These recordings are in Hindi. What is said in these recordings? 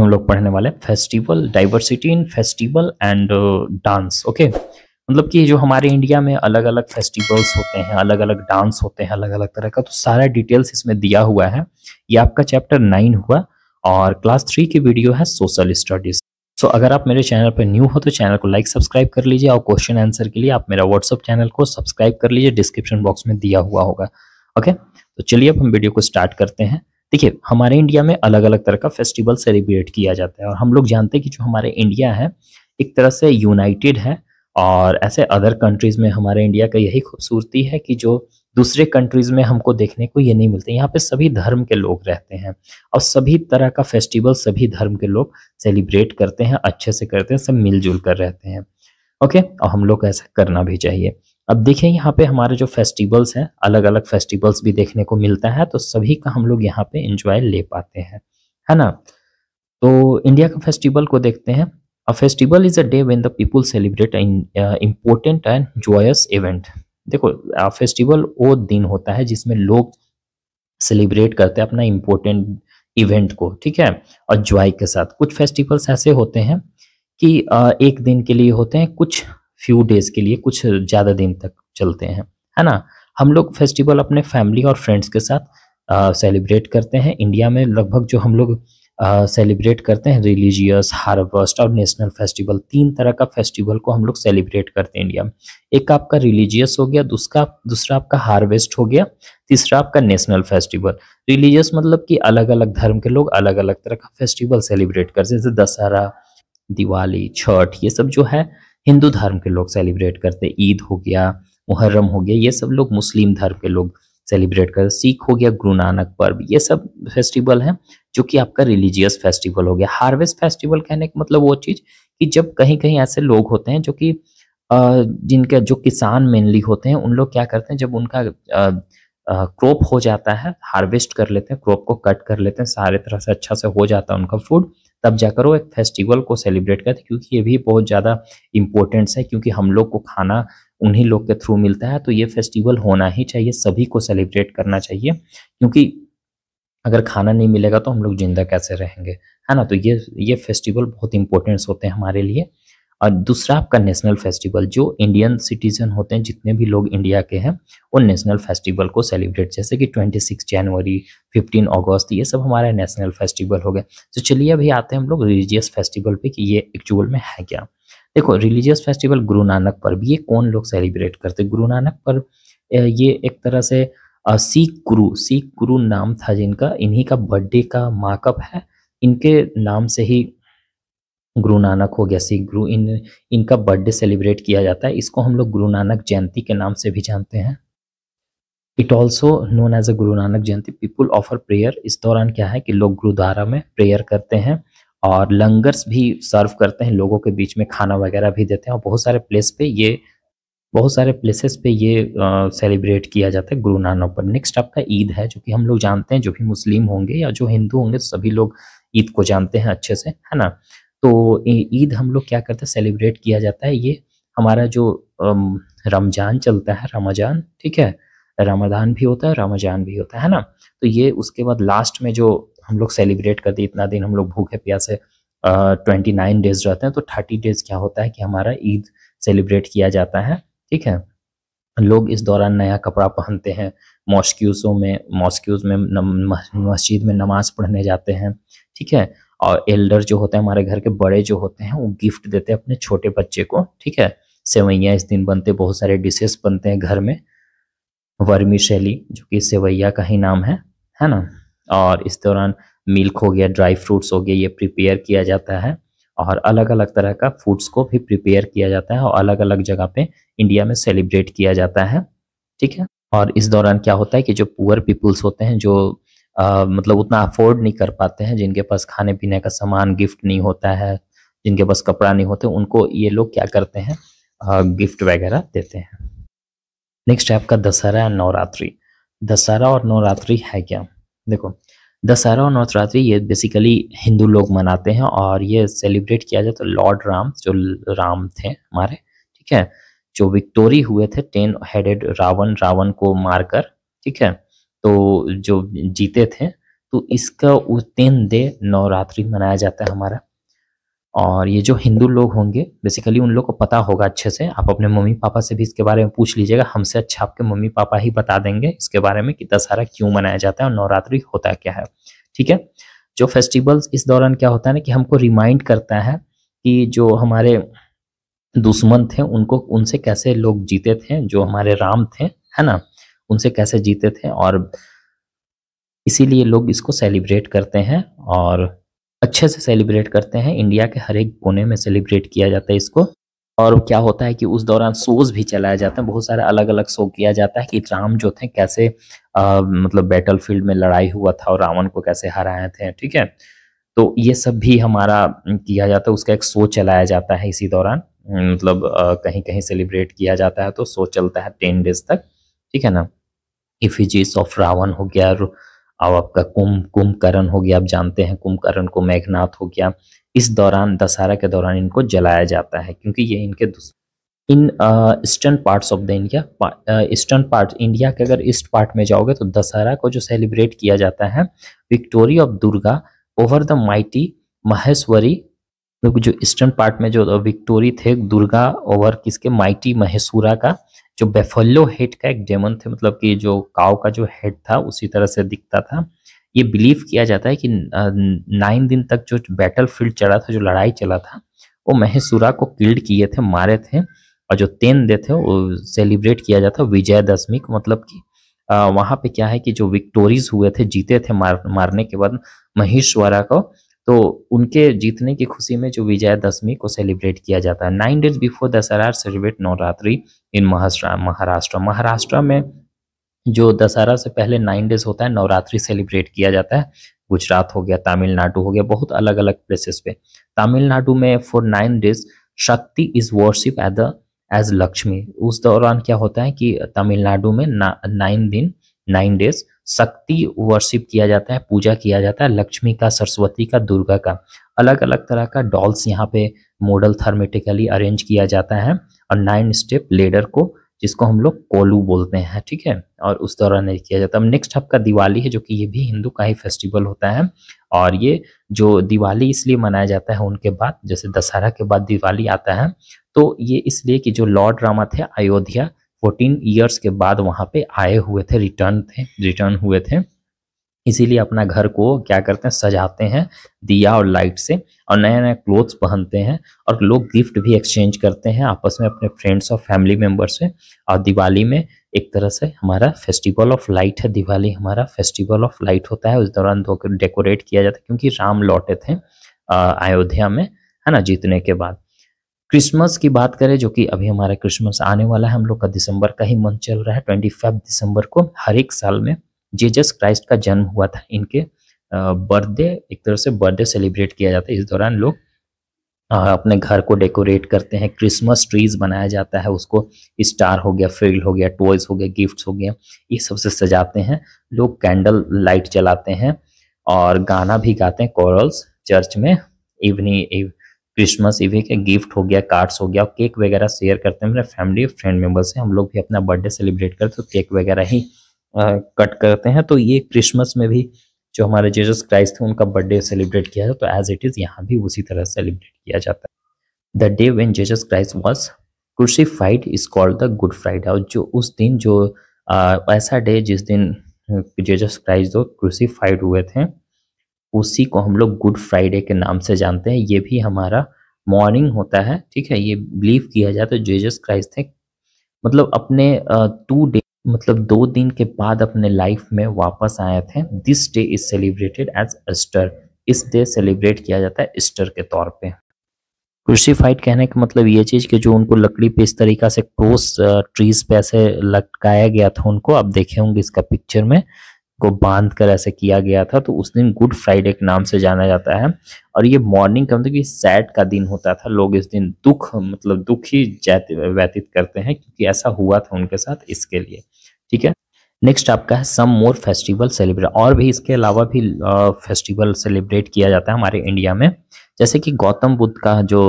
हम लोग पढ़ने वाले हैं festival diversity in festival and dance okay मतलब कि जो हमारे इंडिया में अलग अलग फेस्टिवल्स होते हैं अलग अलग डांस होते हैं अलग अलग तरह का तो सारा डिटेल्स इसमें दिया हुआ है ये आपका चैप्टर नाइन हुआ और क्लास थ्री की वीडियो है सोशल स्टडीज सो अगर आप मेरे चैनल पर न्यू हो तो चैनल को लाइक सब्सक्राइब कर लीजिए और क्वेश्चन आंसर के लिए आप मेरा व्हाट्सअप चैनल को सब्सक्राइब कर लीजिए डिस्क्रिप्शन बॉक्स में दिया हुआ होगा ओके तो चलिए अब हम वीडियो को स्टार्ट करते हैं देखिए हमारे इंडिया में अलग अलग तरह का फेस्टिवल सेलिब्रेट किया जाता है और हम लोग जानते हैं कि जो हमारे इंडिया है एक तरह से यूनाइटेड है और ऐसे अदर कंट्रीज़ में हमारे इंडिया का यही खूबसूरती है कि जो दूसरे कंट्रीज़ में हमको देखने को ये नहीं मिलते यहाँ पे सभी धर्म के लोग रहते हैं और सभी तरह का फेस्टिवल सभी धर्म के लोग सेलिब्रेट करते हैं अच्छे से करते हैं सब मिलजुल कर रहते हैं ओके और हम लोग ऐसा करना भी चाहिए अब देखिए यहाँ पे हमारे जो फेस्टिवल्स हैं अलग अलग फेस्टिवल्स भी देखने को मिलता है तो सभी का हम लोग यहाँ पे इंजॉय ले पाते हैं है ना तो इंडिया का फेस्टिवल को देखते हैं a festival is a day when the people celebrate important and joyous event देखो फेस्टिवल वो दिन होता है जिसमें लोग सेलिब्रेट करते हैं अपना इम्पोर्टेंट इवेंट को ठीक है और जॉय के साथ कुछ फेस्टिवल्स ऐसे होते हैं कि uh, एक दिन के लिए होते हैं कुछ फ्यू डेज के लिए कुछ ज़्यादा दिन तक चलते हैं है ना हम लोग फेस्टिवल अपने फैमिली और फ्रेंड्स के साथ सेलिब्रेट करते हैं इंडिया में लगभग जो हम लोग सेलिब्रेट करते हैं रिलीजियस हार्वेस्ट और नेशनल फेस्टिवल तीन तरह का फेस्टिवल को हम लोग सेलिब्रेट करते हैं इंडिया में एक आपका रिलीजियस हो गया दूसरा दूसरा आपका हार्वेस्ट हो गया तीसरा आपका नेशनल फेस्टिवल रिलीजियस मतलब कि अलग अलग धर्म के लोग अलग अलग तरह का फेस्टिवल सेलिब्रेट करते हैं जैसे दशहरा दिवाली छठ ये सब जो है हिंदू धर्म के लोग सेलिब्रेट करते ईद हो गया मुहर्रम हो गया ये सब लोग मुस्लिम धर्म के लोग सेलिब्रेट करते सिख हो गया गुरु नानक पर्व ये सब फेस्टिवल है जो कि आपका रिलीजियस फेस्टिवल हो गया हार्वेस्ट फेस्टिवल कहने का मतलब वो चीज़ कि जब कहीं कहीं ऐसे लोग होते हैं जो कि जिनके जो किसान मेनली होते हैं उन लोग क्या करते हैं जब उनका क्रॉप हो जाता है हार्वेस्ट कर लेते हैं क्रॉप को कट कर लेते हैं सारे तरह से अच्छा से हो जाता है उनका फूड तब जाकर वो एक फेस्टिवल को सेलिब्रेट करते क्योंकि ये भी बहुत ज़्यादा इम्पोर्टेंस है क्योंकि हम लोग को खाना उन्हीं लोग के थ्रू मिलता है तो ये फेस्टिवल होना ही चाहिए सभी को सेलिब्रेट करना चाहिए क्योंकि अगर खाना नहीं मिलेगा तो हम लोग ज़िंदा कैसे रहेंगे है ना तो ये ये फेस्टिवल बहुत इंपॉर्टेंस होते हैं हमारे लिए और दूसरा आपका नेशनल फेस्टिवल जो इंडियन सिटीजन होते हैं जितने भी लोग इंडिया के हैं वो नेशनल फेस्टिवल को सेलिब्रेट जैसे कि 26 जनवरी 15 अगस्त ये सब हमारे नेशनल फेस्टिवल हो गए तो चलिए अभी आते हैं हम लोग रिलीजियस फेस्टिवल पे कि ये एक्चुअल में है क्या देखो रिलीजियस फेस्टिवल गुरु नानक पर्व ये कौन लोग सेलिब्रेट करते गुरु नानक पर्व ये एक तरह से सिख गुरु सिख गुरु नाम था जिनका इन्हीं का बर्थडे का माकअप है इनके नाम से ही गुरु नानक हो गया सिख गुरु इन इनका बर्थडे सेलिब्रेट किया जाता है इसको हम लोग गुरु नानक जयंती के नाम से भी जानते हैं it also known as a Guru Nanak Jayanti people offer prayer इस दौरान क्या है कि लोग गुरुद्वारा में प्रेयर करते हैं और लंगर्स भी सर्व करते हैं लोगों के बीच में खाना वगैरह भी देते हैं और बहुत सारे प्लेस पे ये बहुत सारे प्लेसेस पे ये सेलिब्रेट किया जाता है गुरु नानक पर नेक्स्ट आपका ईद है जो कि हम लोग जानते हैं जो भी मुस्लिम होंगे या जो हिंदू होंगे तो सभी लोग ईद को जानते हैं अच्छे से है ना तो ईद हम लोग क्या करते हैं सेलिब्रेट किया जाता है ये हमारा जो रमजान चलता है रमजान ठीक है रमदान भी होता है रमजान भी होता है ना तो ये उसके बाद लास्ट में जो हम लोग सेलिब्रेट करते हैं इतना दिन हम लोग भूखे प्यासे ट्वेंटी नाइन डेज रहते हैं तो थर्टी डेज क्या होता है कि हमारा ईद सेलिब्रेट किया जाता है ठीक है लोग इस दौरान नया कपड़ा पहनते हैं मॉस्क्यूज़ों में मॉस्क्यूज़ में मस्जिद में नमाज़ पढ़ने जाते हैं ठीक है और एल्डर जो होते हैं हमारे घर के बड़े जो होते हैं वो गिफ्ट देते हैं अपने छोटे बच्चे को ठीक है सेवैया इस दिन बनते बहुत सारे डिशेस बनते हैं घर में वर्मी शैली जो कि सेवैया का ही नाम है है ना और इस दौरान मिल्क हो गया ड्राई फ्रूट्स हो गया ये प्रिपेयर किया जाता है और अलग अलग तरह का फूड्स को भी प्रिपेयर किया जाता है और अलग अलग जगह पे इंडिया में सेलिब्रेट किया जाता है ठीक है और इस दौरान क्या होता है कि जो पुअर पीपुल्स होते हैं जो आ, मतलब उतना अफोर्ड नहीं कर पाते हैं जिनके पास खाने पीने का सामान गिफ्ट नहीं होता है जिनके पास कपड़ा नहीं होते उनको ये लोग क्या करते हैं गिफ्ट वगैरह देते हैं नेक्स्ट है आपका दशहरा एंड नवरात्रि दशहरा और नवरात्रि है क्या देखो दशहरा और नवरात्रि ये बेसिकली हिंदू लोग मनाते हैं और ये सेलिब्रेट किया जाए तो लॉर्ड राम जो राम थे हमारे ठीक है जो विक्टोरी हुए थे टेन हेडेड रावण रावण को मारकर ठीक है तो जो जीते थे तो इसका उस दिन नवरात्रि मनाया जाता है हमारा और ये जो हिंदू लोग होंगे बेसिकली उन लोग को पता होगा अच्छे से आप अपने मम्मी पापा से भी इसके बारे में पूछ लीजिएगा हमसे अच्छा आपके मम्मी पापा ही बता देंगे इसके बारे में कि दशहरा क्यों मनाया जाता है और नवरात्रि होता क्या है ठीक है जो फेस्टिवल्स इस दौरान क्या होता है ना कि हमको रिमाइंड करता है कि जो हमारे दुश्मन थे उनको उनसे कैसे लोग जीते थे जो हमारे राम थे है ना उनसे कैसे जीते थे और इसीलिए लोग इसको सेलिब्रेट करते हैं और अच्छे से सेलिब्रेट करते हैं इंडिया के हर एक कोने में सेलिब्रेट किया जाता है इसको और क्या होता है कि उस दौरान शोज भी चलाए जाते हैं बहुत सारे अलग अलग शो किया जाता है कि राम जो थे कैसे आ, मतलब बैटल फील्ड में लड़ाई हुआ था और रावण को कैसे हराए थे ठीक है तो ये सब भी हमारा किया जाता है उसका एक शो चलाया जाता है इसी दौरान मतलब आ, कहीं कहीं सेलिब्रेट किया जाता है तो शो चलता है टेन डेज तक ठीक है ना इफिजिस ऑफ रावण हो गया और आपका कुंभ कुंभकर्ण हो गया आप जानते हैं कुंभकर्ण को मेघनाथ हो गया इस दौरान दशहरा के दौरान इनको जलाया जाता है क्योंकि ये इनके in eastern parts of the India eastern part India के अगर ईस्ट पार्ट में जाओगे तो दशहरा को जो सेलिब्रेट किया जाता है victory of Durga over the mighty Maheshwari जो ईस्टर्न पार्ट में जो विक्टोरी थे दुर्गा ओवर किसके माइटी महेश्वरा का जो बेफोलो हेड का एक डेमन थे मतलब कि जो काव का जो हेड था उसी तरह से दिखता था ये बिलीव किया जाता है कि नाइन दिन तक जो बैटल फील्ड चला था जो लड़ाई चला था वो महेशुरा को किल्ड किए थे मारे थे और जो तेन दे थे वो सेलिब्रेट किया जाता विजयादशमी को मतलब कि वहाँ पे क्या है कि जो विक्टोरीज हुए थे जीते थे मार, मारने के बाद महेश्वरा को तो उनके जीतने की खुशी में जो विजयादशमी को सेलिब्रेट किया जाता है nine days before Dussehra celebrate Navratri in Maharashtra Maharashtra Maharashtra में जो दशहरा से पहले नाइन डेज होता है नवरात्रि सेलिब्रेट किया जाता है गुजरात हो गया तमिलनाडु हो गया बहुत अलग अलग प्लेसेस पे तमिलनाडु में for nine days Shakti is worship at the age Lakshmi उस दौरान क्या होता है कि तमिलनाडु में ना, नाइन दिन नाइन डेज शक्ति वर्शिप किया जाता है पूजा किया जाता है लक्ष्मी का सरस्वती का दुर्गा का अलग अलग तरह का डॉल्स यहाँ पे मॉडल थर्मेटिकली अरेंज किया जाता है और नाइन स्टेप लेडर को जिसको हम लोग कोलू बोलते हैं ठीक है और उस दौरान नहीं किया जाता अब नेक्स्ट आपका दिवाली है जो कि ये भी हिंदू का ही फेस्टिवल होता है और ये जो दिवाली इसलिए मनाया जाता है उनके बाद जैसे दशहरा के बाद दिवाली आता है तो ये इसलिए कि जो लॉर्ड रामा थे अयोध्या फोर्टीन ईयर्स के बाद वहाँ पे आए हुए थे रिटर्न थे रिटर्न हुए थे इसीलिए अपना घर को क्या करते हैं सजाते हैं दिया और लाइट से और नए नए क्लोथ्स पहनते हैं और लोग गिफ्ट भी एक्सचेंज करते हैं आपस में अपने फ्रेंड्स और फैमिली मेम्बर से और दिवाली में एक तरह से हमारा फेस्टिवल ऑफ लाइट है दिवाली हमारा फेस्टिवल ऑफ लाइट होता है उस दौरान डेकोरेट किया जाता है क्योंकि राम लौटे थे अयोध्या में है ना जीतने के बाद क्रिसमस की बात करें जो कि अभी हमारा क्रिसमस आने वाला है हम लोग का दिसंबर का ही मंथ चल रहा है ट्वेंटी फाइव दिसंबर को हर एक साल में जीजस क्राइस्ट का जन्म हुआ था इनके बर्थडे एक तरह से बर्थडे सेलिब्रेट किया जाता है इस दौरान लोग अपने घर को डेकोरेट करते हैं क्रिसमस ट्रीज बनाया जाता है उसको स्टार हो गया फील्ड हो गया टॉयज हो गया गिफ्ट हो गया ये सब से सजाते हैं लोग कैंडल लाइट जलाते हैं और गाना भी गाते हैं कॉरल्स चर्च में इवनिंग क्रिसमस इवे के गिफ्ट हो गया कार्ड्स हो गया केक वगैरह शेयर करते हैं मेरे फैमिली फ्रेंड मेम्बर से हम लोग भी अपना बर्थडे सेलिब्रेट करते तो केक वगैरह ही आ, कट करते हैं तो ये क्रिसमस में भी जो हमारे जीजस क्राइस्ट थे उनका बर्थडे सेलिब्रेट किया जाता तो एज इट इज़ यहाँ भी उसी तरह सेलिब्रेट किया जाता है the day when Jesus Christ was crucified is called the good Friday और जो उस दिन जो आ, ऐसा डे जिस दिन जीजस क्राइस्ट जो क्रूसीफाइड हुए थे उसी को हम लोग गुड फ्राइडे के नाम से जानते हैं ये भी हमारा मॉर्निंग होता है ठीक है ये बिलीव किया जाता तो है जेजस क्राइस्ट थे मतलब अपने टू डे मतलब दो दिन के बाद अपने लाइफ में वापस आए थे this day is celebrated as Easter इस डे सेलिब्रेट किया जाता है एस्टर के तौर पे क्रूसीफाइड कहने का मतलब ये चीज़ कि जो उनको लकड़ी पे इस तरीका से क्रोस ट्रीज पे ऐसे लटकाया गया था उनको आप देखे होंगे इसका पिक्चर में को बांध कर ऐसे किया गया था तो उस दिन गुड फ्राइडे के नाम से जाना जाता है और ये मॉर्निंग का मतलब कि सैड का दिन होता था लोग इस दिन दुख मतलब दुख ही व्यतीत करते हैं क्योंकि ऐसा हुआ था उनके साथ इसके लिए ठीक है नेक्स्ट आपका है सम मोर फेस्टिवल सेलिब्रेट और भी इसके अलावा भी फेस्टिवल सेलिब्रेट किया जाता है हमारे इंडिया में जैसे कि गौतम बुद्ध का जो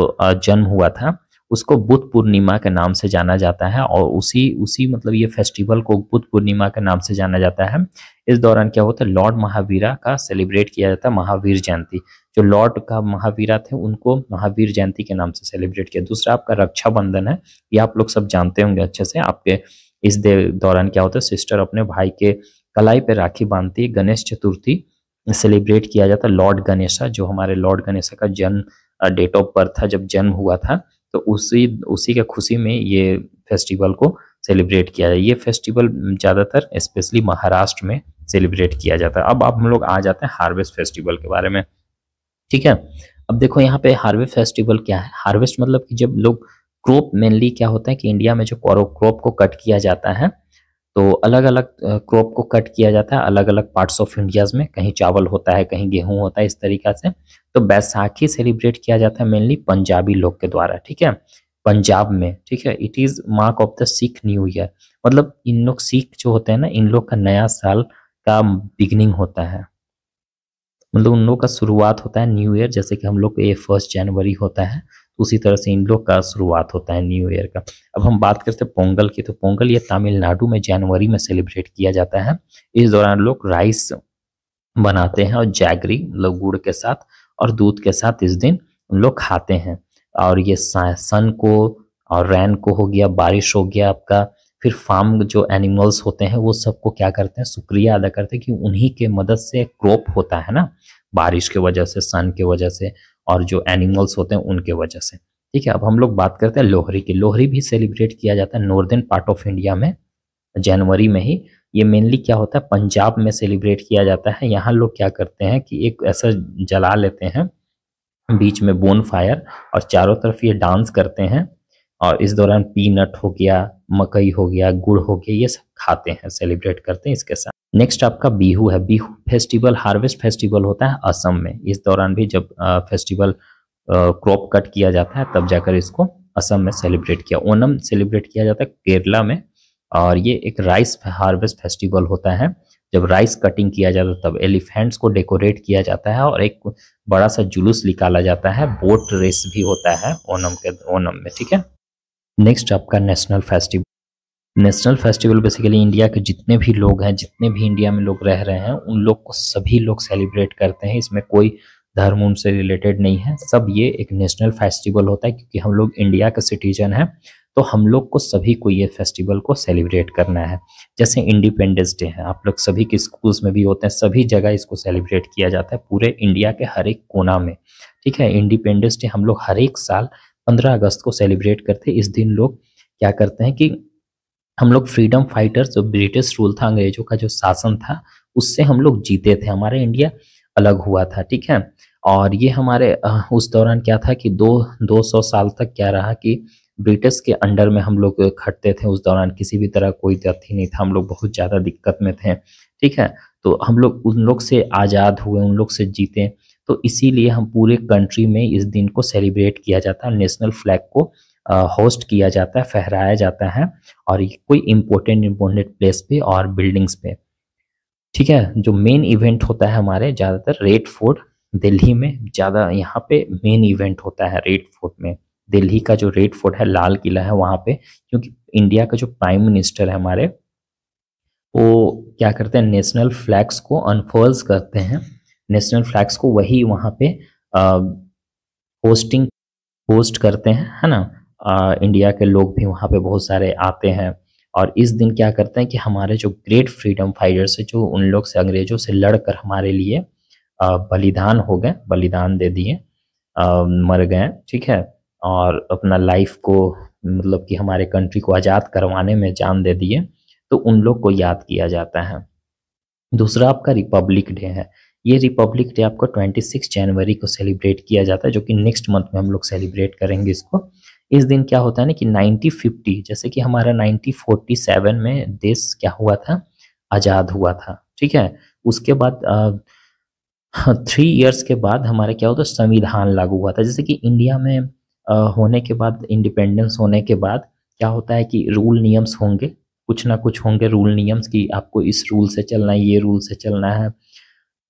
जन्म हुआ था उसको बुद्ध पूर्णिमा के नाम से जाना जाता है और उसी उसी मतलब ये फेस्टिवल को बुद्ध पूर्णिमा के नाम से जाना जाता है इस दौरान क्या होता है लॉर्ड महावीरा का सेलिब्रेट किया जाता है महावीर जयंती जो लॉर्ड का महावीरा थे उनको महावीर जयंती के नाम से सेलिब्रेट किया दूसरा आपका रक्षाबंधन है ये आप लोग सब जानते होंगे अच्छे से आपके इस दौरान क्या होता है सिस्टर अपने भाई के कलाई पर राखी बांधती है गणेश चतुर्थी सेलिब्रेट किया जाता है लॉर्ड गणेशा जो हमारे लॉर्ड गणेशा का जन्म डेट ऑफ बर्थ था जब जन्म हुआ था तो उसी उसी के खुशी में ये फेस्टिवल को सेलिब्रेट किया जाए ये फेस्टिवल ज़्यादातर स्पेशली महाराष्ट्र में सेलिब्रेट किया जाता है अब आप हम लोग आ जाते हैं हार्वेस्ट फेस्टिवल के बारे में ठीक है अब देखो यहाँ पे हार्वेस्ट फेस्टिवल क्या है हार्वेस्ट मतलब कि जब लोग क्रॉप मेनली क्या होता है कि इंडिया में जो क्रॉप को कट किया जाता है तो अलग अलग क्रॉप को कट किया जाता है अलग अलग पार्ट्स ऑफ इंडियाज में कहीं चावल होता है कहीं गेहूं होता है इस तरीका से तो बैसाखी सेलिब्रेट किया जाता है मेनली पंजाबी लोग के द्वारा ठीक है पंजाब में ठीक है it is mark of the Sikh new year मतलब इन लोग सिख जो होते हैं ना इन लोग का नया साल का बिगनिंग होता है मतलब उन लोग का शुरुआत होता है न्यू ईयर जैसे कि हम लोग ये फर्स्ट जनवरी होता है उसी तरह से इन लोग का शुरुआत होता है न्यू ईयर का अब हम बात करते हैं पोंगल की तो पोंगल ये तमिलनाडु में जनवरी में सेलिब्रेट किया जाता है इस दौरान लोग राइस बनाते हैं और जैगरी मतलब गुड़ के साथ और दूध के साथ इस दिन लोग खाते हैं और ये सन को और रैन को हो गया बारिश हो गया आपका फिर फार्म जो एनिमल्स होते हैं वो सबको क्या करते हैं शुक्रिया अदा करते हैं कि उन्हीं के मदद से क्रॉप होता है ना बारिश के वजह से सन के वजह से और जो एनिमल्स होते हैं उनके वजह से ठीक है अब हम लोग बात करते हैं लोहरी की लोहरी भी सेलिब्रेट किया जाता है नॉर्दर्न पार्ट ऑफ इंडिया में जनवरी में ही ये मेनली क्या होता है पंजाब में सेलिब्रेट किया जाता है यहाँ लोग क्या करते हैं कि एक ऐसा जला लेते हैं बीच में बोन फायर और चारों तरफ ये डांस करते हैं और इस दौरान पीनट हो गया मकई हो गया गुड़ हो गया ये सब खाते हैं सेलिब्रेट करते हैं इसके साथ नेक्स्ट आपका बिहू है बिहू फेस्टिवल हार्वेस्ट फेस्टिवल होता है असम में इस दौरान भी जब फेस्टिवल क्रॉप कट किया जाता है तब जाकर इसको असम में सेलिब्रेट किया ओनम सेलिब्रेट किया जाता है केरला में और ये एक राइस हार्वेस्ट फेस्टिवल होता है जब राइस कटिंग किया जाता है तब एलिफेंट्स को डेकोरेट किया जाता है और एक बड़ा सा जुलूस निकाला जाता है बोट रेस भी होता है ओनम के ओनम में ठीक है नेक्स्ट आपका national festival national festival basically India के जितने भी लोग हैं जितने भी इंडिया में लोग रह रहे हैं उन लोग को सभी लोग सेलिब्रेट करते हैं इसमें कोई धर्म से रिलेटेड नहीं है सब ये एक नेशनल फेस्टिवल होता है क्योंकि हम लोग इंडिया के सिटीजन हैं तो हम लोग को सभी को ये फेस्टिवल को सेलिब्रेट करना है जैसे इंडिपेंडेंस डे है आप लोग सभी के स्कूल्स में भी होते हैं सभी जगह इसको सेलिब्रेट किया जाता है पूरे इंडिया के हर एक कोना में ठीक है इंडिपेंडेंस डे हम लोग हर एक साल पंद्रह अगस्त को सेलिब्रेट करते इस दिन लोग क्या करते हैं कि हम लोग फ्रीडम फाइटर्स जो ब्रिटिश रूल था अंग्रेजों का जो शासन था उससे हम लोग जीते थे हमारे इंडिया अलग हुआ था ठीक है और ये हमारे उस दौरान क्या था कि दो दो सौ साल तक क्या रहा कि ब्रिटिश के अंडर में हम लोग खटते थे उस दौरान किसी भी तरह कोई तथ्य नहीं था हम लोग बहुत ज़्यादा दिक्कत में थे ठीक है तो हम लोग उन लोग से आज़ाद हुए उन लोग से जीते तो इसीलिए हम पूरे कंट्री में इस दिन को सेलिब्रेट किया जाता है नेशनल फ्लैग को होस्ट किया जाता है फहराया जाता है और कोई इम्पोर्टेंट इम्पोर्टेंट प्लेस पे और बिल्डिंग्स पे ठीक है जो मेन इवेंट होता है हमारे ज़्यादातर रेड फोर्ट दिल्ली में ज़्यादा यहाँ पे मेन इवेंट होता है रेड फोर्ट में दिल्ली का जो रेड फोर्ट है लाल किला है वहाँ पे क्योंकि इंडिया का जो प्राइम मिनिस्टर है हमारे वो क्या करते हैं नेशनल फ्लैग्स को अनफर्ज करते हैं नेशनल फ्लैग्स को वही वहाँ पे पोस्टिंग पोस्ट करते हैं है ना आ, इंडिया के लोग भी वहाँ पे बहुत सारे आते हैं और इस दिन क्या करते हैं कि हमारे जो ग्रेट फ्रीडम फाइटर्स है जो उन लोग से अंग्रेजों से लड़कर हमारे लिए बलिदान हो गए बलिदान दे दिए मर गए ठीक है और अपना लाइफ को मतलब कि हमारे कंट्री को आज़ाद करवाने में जान दे दिए तो उन लोग को याद किया जाता है दूसरा आपका रिपब्लिक डे है ये रिपब्लिक डे आपको 26 जनवरी को सेलिब्रेट किया जाता है जो कि नेक्स्ट मंथ में हम लोग सेलिब्रेट करेंगे इसको इस दिन क्या होता है ना कि 1950 जैसे कि हमारा 1947 में देश क्या हुआ था आज़ाद हुआ था ठीक है उसके बाद थ्री इयर्स के बाद हमारा क्या होता है संविधान लागू हुआ था जैसे कि इंडिया में आ, होने के बाद इंडिपेंडेंस होने के बाद क्या होता है कि रूल नियम्स होंगे कुछ ना कुछ होंगे रूल नियम्स कि आपको इस रूल से चलना है ये रूल से चलना है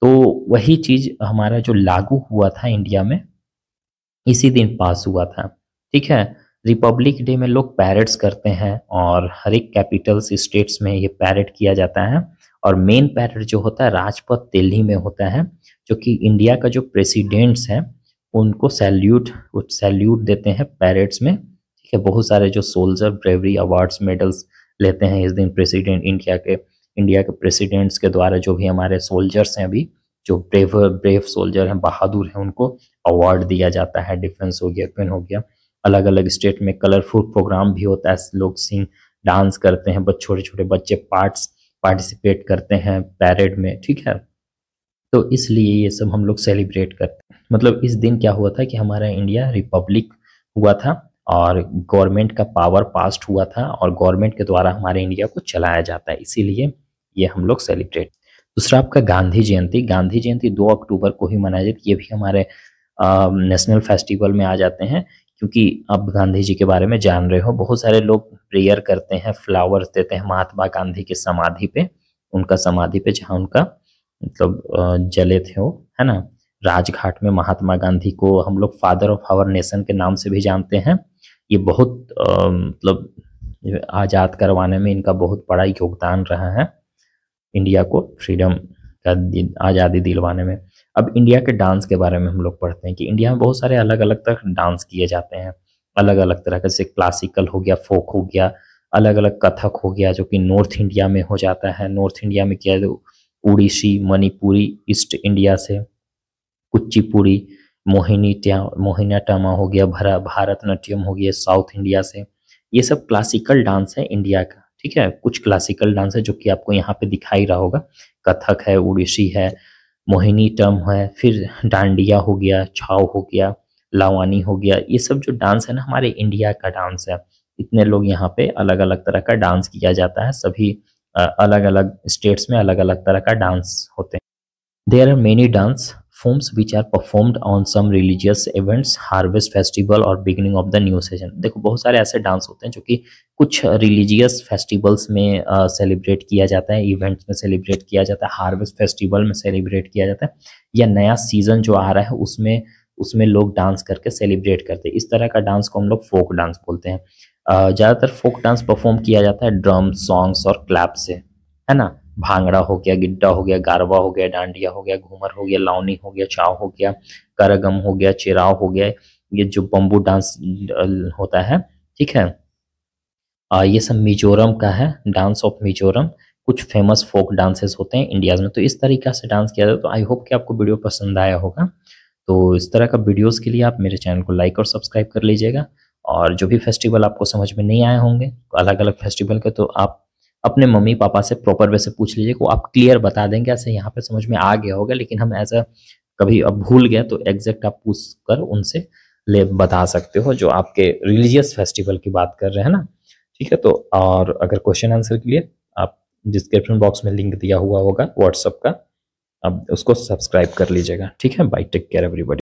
तो वही चीज़ हमारा जो लागू हुआ था इंडिया में इसी दिन पास हुआ था ठीक है रिपब्लिक डे में लोग पैरेड्स करते हैं और हर एक कैपिटल्स स्टेट्स में ये पैरेड किया जाता है और मेन पैरेड जो होता है राजपथ दिल्ली में होता है जो कि इंडिया का जो प्रेसिडेंट्स हैं उनको सैल्यूट सैल्यूट देते हैं पैरेड्स में ठीक है बहुत सारे जो सोल्जर ब्रेवरी अवार्ड्स मेडल्स लेते हैं इस दिन प्रेसिडेंट इंडिया के इंडिया के प्रेसिडेंट्स के द्वारा जो भी हमारे सोल्जर्स हैं अभी जो ब्रेव ब्रेव सोल्जर हैं बहादुर हैं उनको अवार्ड दिया जाता है डिफेंस हो गया क्विन हो गया अलग अलग स्टेट में कलरफुल प्रोग्राम भी होता है लोग सिंग डांस करते हैं बस छोटे छोटे बच्चे पार्ट्स पार्टिसिपेट करते हैं पैरेड में ठीक है तो इसलिए ये सब हम लोग सेलिब्रेट करते हैं मतलब इस दिन क्या हुआ था कि हमारा इंडिया रिपब्लिक हुआ था और गवर्नमेंट का पावर पास्ट हुआ था और गवर्नमेंट के द्वारा हमारे इंडिया को चलाया जाता है इसीलिए ये हम लोग सेलिब्रेट दूसरा आपका गांधी जयंती गांधी जयंती दो अक्टूबर को ही मनाई जाती है ये भी हमारे नेशनल फेस्टिवल में आ जाते हैं क्योंकि अब गांधी जी के बारे में जान रहे हो बहुत सारे लोग प्रेयर करते हैं फ्लावर्स देते हैं महात्मा गांधी के समाधि पे उनका समाधि पे जहाँ उनका मतलब जले थे वो है ना राजघाट में महात्मा गांधी को हम लोग फादर ऑफ आवर नेशन के नाम से भी जानते हैं ये बहुत मतलब आज़ाद करवाने में इनका बहुत बड़ा योगदान रहा है इंडिया को फ्रीडम आज़ादी दिलवाने में अब इंडिया के डांस के बारे में हम लोग पढ़ते हैं कि इंडिया में बहुत सारे अलग अलग तरह डांस किए जाते हैं अलग अलग तरह का जैसे क्लासिकल हो गया फोक हो गया अलग अलग कथक हो गया जो कि नॉर्थ इंडिया में हो जाता है नॉर्थ इंडिया में किया उड़ीसी मणिपुरी ईस्ट इंडिया से कुचिपुड़ी मोहिनी मोहिनीटामा हो गया भरा भारत नाट्यम हो गया साउथ इंडिया से ये सब क्लासिकल डांस है इंडिया का ठीक है कुछ क्लासिकल डांस है जो कि आपको यहाँ पे दिखाई रहा होगा कथक है उड़ीसी है मोहिनी टर्म है फिर डांडिया हो गया छाव हो गया लावानी हो गया ये सब जो डांस है ना हमारे इंडिया का डांस है इतने लोग यहाँ पे अलग अलग तरह का डांस किया जाता है सभी अलग अलग स्टेट्स में अलग अलग तरह का डांस होते हैं there are many dance forms which are performed on some religious events harvest festival और beginning of the new season देखो बहुत सारे ऐसे डांस होते हैं जो कि कुछ रिलीजियस फेस्टिवल्स में सेलिब्रेट uh, किया जाता है इवेंट्स में सेलिब्रेट किया जाता है हार्वेस्ट फेस्टिवल में सेलिब्रेट किया जाता है या नया सीजन जो आ रहा है उसमें उसमें लोग डांस करके सेलिब्रेट करते हैं इस तरह का डांस को हम लोग फोक डांस बोलते हैं uh, ज़्यादातर फोक डांस परफॉर्म किया जाता है ड्रम्स सॉन्ग्स और क्लैप से है ना भांगड़ा हो गया गिड्डा हो गया गारवा हो गया डांडिया हो गया घूमर हो गया लावनी हो गया चाव हो गया करगम हो गया चिराव हो गया ये जो बम्बू डांस होता है ठीक है आ, ये सब मिजोरम का है डांस ऑफ मिजोरम कुछ फेमस फोक डांसेस होते हैं इंडियाज में तो इस तरीका से डांस किया जाता है तो आई होप कि आपको वीडियो पसंद आया होगा तो इस तरह का वीडियोस के लिए आप मेरे चैनल को लाइक और सब्सक्राइब कर लीजिएगा और जो भी फेस्टिवल आपको समझ में नहीं आए होंगे अलग अलग फेस्टिवल के तो आप अपने मम्मी पापा से प्रॉपर वे से पूछ लीजिए को आप क्लियर बता देंगे ऐसे यहाँ पे समझ में आ गया होगा लेकिन हम ऐसा कभी अब भूल गए तो एग्जैक्ट आप पूछ कर उनसे ले बता सकते हो जो आपके रिलीजियस फेस्टिवल की बात कर रहे हैं ना ठीक है तो और अगर क्वेश्चन आंसर के लिए आप डिस्क्रिप्शन बॉक्स में लिंक दिया हुआ होगा व्हाट्सअप का अब उसको सब्सक्राइब कर लीजिएगा ठीक है बाई टेक केयर एवरीबडी